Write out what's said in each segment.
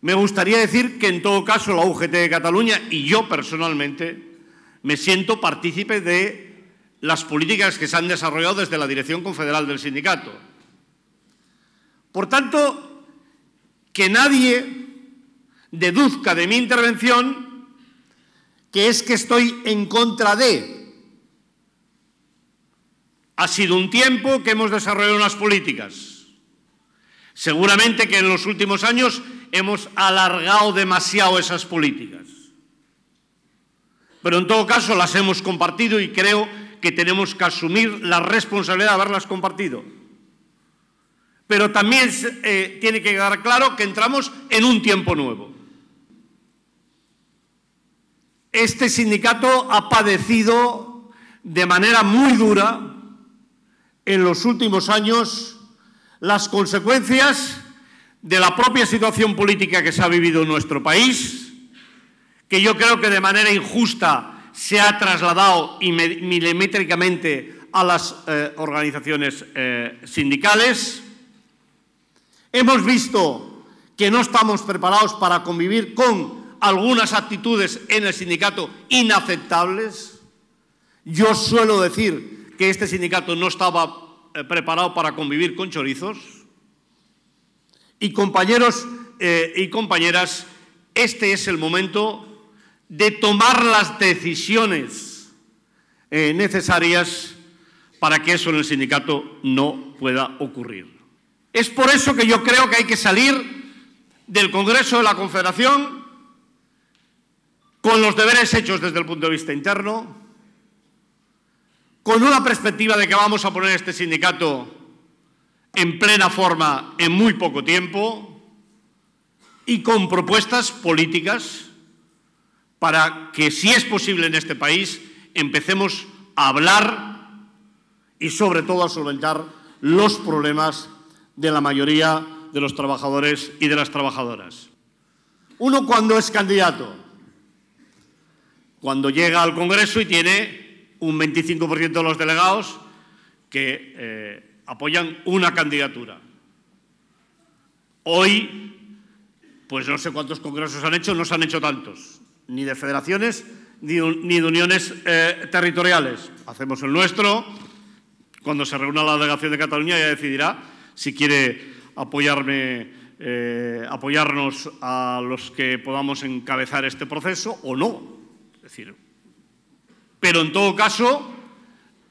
Me gustaría decir que en todo caso la UGT de Cataluña y yo personalmente me siento partícipe de las políticas que se han desarrollado desde la Dirección Confederal del Sindicato. Por tanto, que nadie deduzca de mi intervención que es que estoy en contra de. Ha sido un tiempo que hemos desarrollado unas políticas. Seguramente que en los últimos años hemos alargado demasiado esas políticas. Pero en todo caso las hemos compartido y creo que tenemos que asumir la responsabilidad de haberlas compartido. Pero también eh, tiene que quedar claro que entramos en un tiempo nuevo. Este sindicato ha padecido de manera muy dura en los últimos años las consecuencias de la propia situación política que se ha vivido en nuestro país, que yo creo que de manera injusta se ha trasladado milimétricamente a las eh, organizaciones eh, sindicales. Hemos visto que no estamos preparados para convivir con algunas actitudes en el sindicato inaceptables. Yo suelo decir que este sindicato no estaba eh, preparado para convivir con chorizos. Y compañeros eh, y compañeras, este es el momento de tomar las decisiones eh, necesarias para que eso en el sindicato no pueda ocurrir. Es por eso que yo creo que hay que salir del Congreso de la Confederación con los deberes hechos desde el punto de vista interno, con una perspectiva de que vamos a poner este sindicato en plena forma en muy poco tiempo y con propuestas políticas para que, si es posible en este país, empecemos a hablar y, sobre todo, a solventar los problemas de la mayoría de los trabajadores y de las trabajadoras. Uno cuando es candidato, cuando llega al Congreso y tiene un 25% de los delegados que eh, apoyan una candidatura. Hoy, pues no sé cuántos congresos han hecho, no se han hecho tantos, ni de federaciones ni, de uniones eh, territoriales. Hacemos el nuestro, cuando se reúna la delegación de Cataluña ya decidirá si quiere apoyarme, eh, apoyarnos a los que podamos encabezar este proceso o no. pero en todo caso,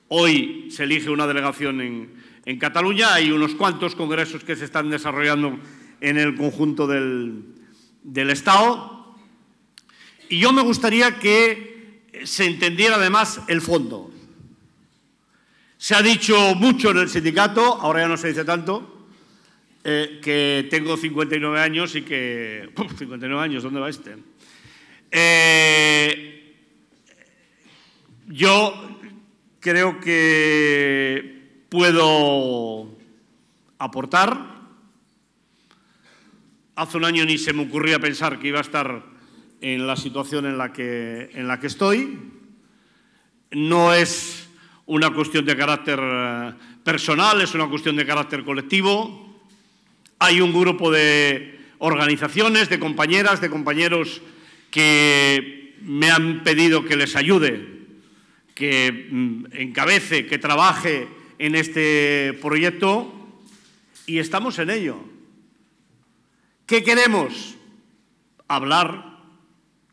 hoy se elige una delegación en, en Cataluña hay unos cuantos congresos que se están desarrollando en el conjunto del, Estado. Y yo me gustaría que se entendiera además el fondo. Se ha dicho mucho en el sindicato, ahora ya no se dice tanto, eh, que tengo 59 años y que... 59 años, ¿dónde va este? Eh, yo creo que puedo aportar. Hace un año ni se me ocurría pensar que iba a estar en la situación en la que, en la que estoy. No es una cuestión de carácter eh, personal, es una cuestión de carácter colectivo. Hay un grupo de organizaciones, de compañeras, de compañeros que me han pedido que les ayude, que mm, encabece, que trabaje en este proyecto y estamos en ello. ¿Qué queremos? Hablar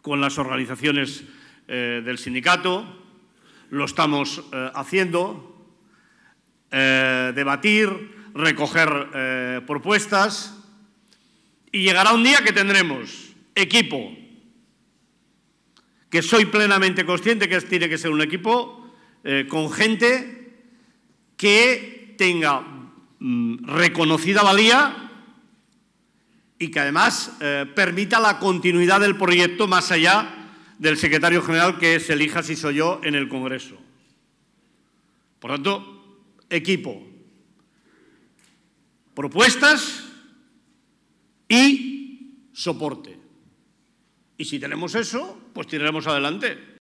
con las organizaciones eh, del sindicato, lo estamos eh, haciendo, eh, debatir, recoger propuestas y llegará un día que tendremos equipo, que soy plenamente consciente que tiene que ser un equipo con gente que tenga mm, reconocida valía y que además eh, permita la continuidad del proyecto más allá del secretario general que se elija, si soy yo, en el Congreso. Por tanto, equipo, propuestas y soporte. Y si tenemos eso, pues tiraremos adelante.